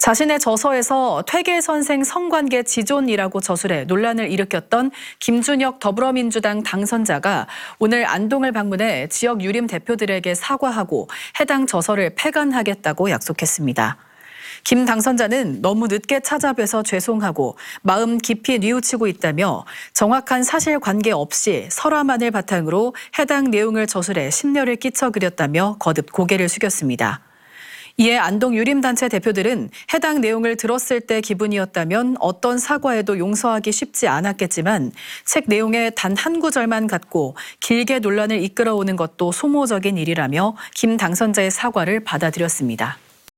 자신의 저서에서 퇴계 선생 성관계 지존이라고 저술해 논란을 일으켰던 김준혁 더불어민주당 당선자가 오늘 안동을 방문해 지역 유림 대표들에게 사과하고 해당 저서를 폐간하겠다고 약속했습니다. 김 당선자는 너무 늦게 찾아뵈서 죄송하고 마음 깊이 뉘우치고 있다며 정확한 사실 관계 없이 설화만을 바탕으로 해당 내용을 저술해 심려를 끼쳐그렸다며 거듭 고개를 숙였습니다. 이에 안동 유림단체 대표들은 해당 내용을 들었을 때 기분이었다면 어떤 사과에도 용서하기 쉽지 않았겠지만 책 내용에 단 한 구절만 갖고 길게 논란을 이끌어오는 것도 소모적인 일이라며 김 당선자의 사과를 받아들였습니다.